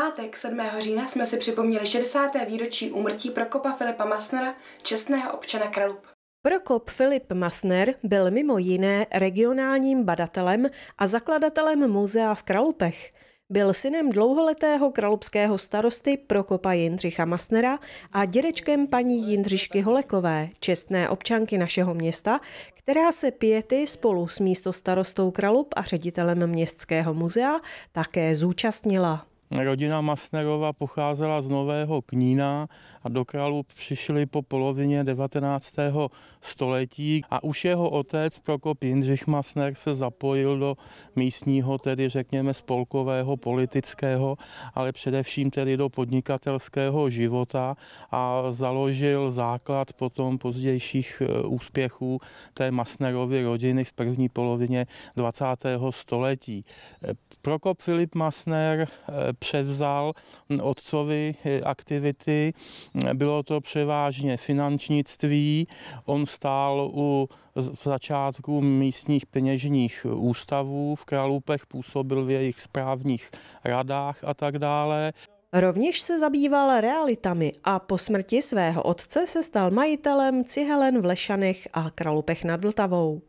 pátek 7. října jsme si připomněli 60. výročí úmrtí Prokopa Filipa Masnera, čestného občana Kralup. Prokop Filip Masner byl mimo jiné regionálním badatelem a zakladatelem muzea v Kralupech. Byl synem dlouholetého kralupského starosty Prokopa Jindřicha Masnera a dědečkem paní Jindřišky Holekové, čestné občanky našeho města, která se pěty spolu s místostarostou Kralup a ředitelem městského muzea také zúčastnila. Rodina Masnerova pocházela z Nového Knína a do Kralu přišli po polovině 19. století a už jeho otec Prokop Jindřich Masner se zapojil do místního, tedy řekněme spolkového, politického, ale především tedy do podnikatelského života a založil základ potom pozdějších e, úspěchů té Masnerovy rodiny v první polovině 20. století. E, Prokop Filip Masner e, převzal otcovi eh, aktivity. Bylo to převážně finančnictví. On stál u začátku místních peněžních ústavů, v Kralupech působil v jejich správních radách a tak dále. Rovněž se zabýval realitami a po smrti svého otce se stal majitelem cihelen v Lešanech a Kralupech nad Vltavou.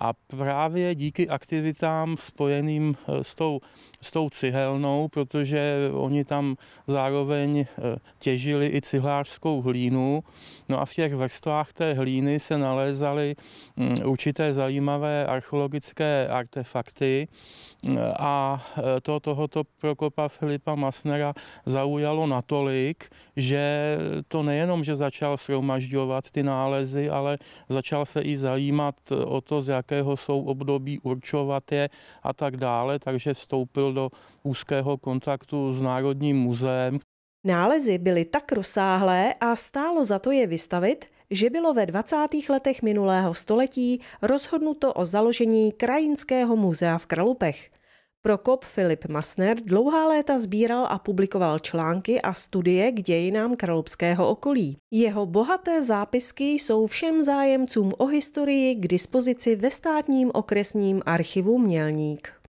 A právě díky aktivitám spojeným eh, s tou, s tou cihelnou, protože oni tam zároveň eh, těžili i cihlářskou hlínu, no a v těch vrstvách té hlíny se nalézaly mm, určité zajímavé archeologické artefakty mm, a eh, to tohoto Prokopa Filipa Masnera zaujalo natolik, že to nejenom, že začal shromažďovat ty nálezy, ale začal se i zajímat o to, z jakého jsou období, určovat je a tak dále, takže vstoupil do úzkého kontaktu s Národním muzeem. Nálezy byly tak rozsáhlé a stálo za to je vystavit, že bylo ve 20. letech minulého století rozhodnuto o založení Krajinského muzea v Kralupech. Prokop Filip Masner dlouhá léta sbíral a publikoval články a studie k dějinám kralupského okolí. Jeho bohaté zápisky jsou všem zájemcům o historii k dispozici ve státním okresním archivu Mělník.